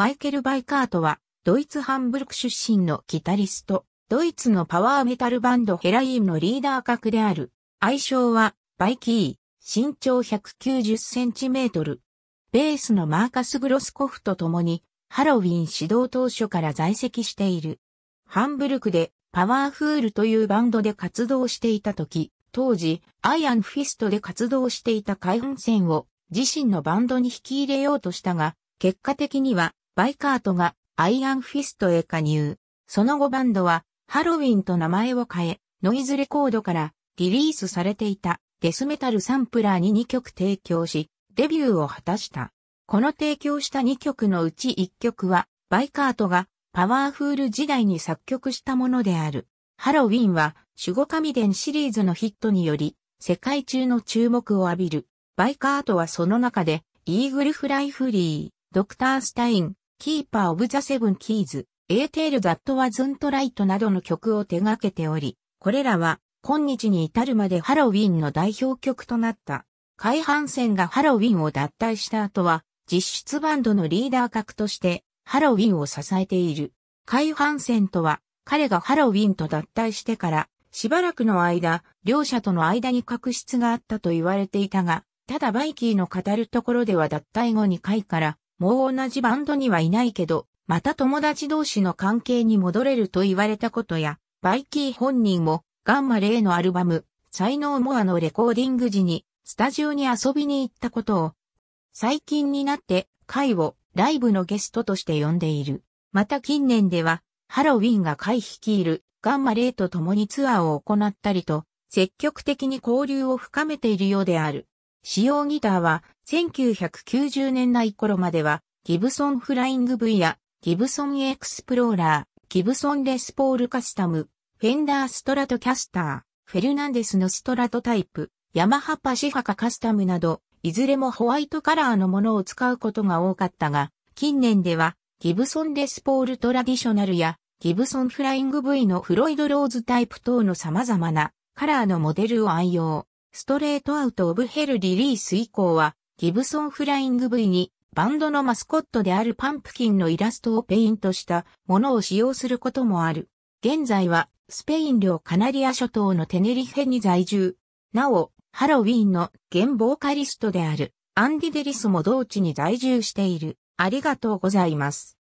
マイケル・バイカートは、ドイツ・ハンブルク出身のギタリスト、ドイツのパワーメタルバンドヘラインムのリーダー格である。愛称は、バイキー、身長190センチメートル。ベースのマーカス・グロスコフと共に、ハロウィン指導当初から在籍している。ハンブルクで、パワーフールというバンドで活動していた時、当時、アイアンフィストで活動していた海運船を自身のバンドに引き入れようとしたが、結果的にはバイカートがアイアンフィストへ加入。その後バンドはハロウィンと名前を変え、ノイズレコードからリリースされていたデスメタルサンプラーに2曲提供し、デビューを果たした。この提供した2曲のうち1曲は、バイカートがパワーフール時代に作曲したものである。ハロウィンは守護神伝シリーズのヒットにより、世界中の注目を浴びる。バイカートはその中で、イーグルフライフリー、ドクタースタイン、キーパーオブザセブンキーズ、エーテール・ザット・ワズント・ライトなどの曲を手掛けており、これらは今日に至るまでハロウィンの代表曲となった。海半戦がハロウィンを脱退した後は、実質バンドのリーダー格としてハロウィンを支えている。海半戦とは、彼がハロウィンと脱退してから、しばらくの間、両者との間に確執があったと言われていたが、ただバイキーの語るところでは脱退後2回からもう同じバンドにはいないけど、また友達同士の関係に戻れると言われたことや、バイキー本人もガンマレイのアルバム、才能モアのレコーディング時に、スタジオに遊びに行ったことを、最近になって、イをライブのゲストとして呼んでいる。また近年では、ハロウィンがイ率いるガンマレイと共にツアーを行ったりと、積極的に交流を深めているようである。使用ギターは1990年代頃まではギブソンフライング V やギブソンエクスプローラー、ギブソンレスポールカスタム、フェンダーストラトキャスター、フェルナンデスのストラトタイプ、ヤマハパシハカカスタムなど、いずれもホワイトカラーのものを使うことが多かったが、近年ではギブソンレスポールトラディショナルやギブソンフライング V のフロイドローズタイプ等の様々なカラーのモデルを愛用。ストレートアウトオブヘルリリース以降は、ギブソンフライング V にバンドのマスコットであるパンプキンのイラストをペイントしたものを使用することもある。現在はスペイン領カナリア諸島のテネリフェに在住。なお、ハロウィンの現ボーカリストであるアンディ・デリスも同地に在住している。ありがとうございます。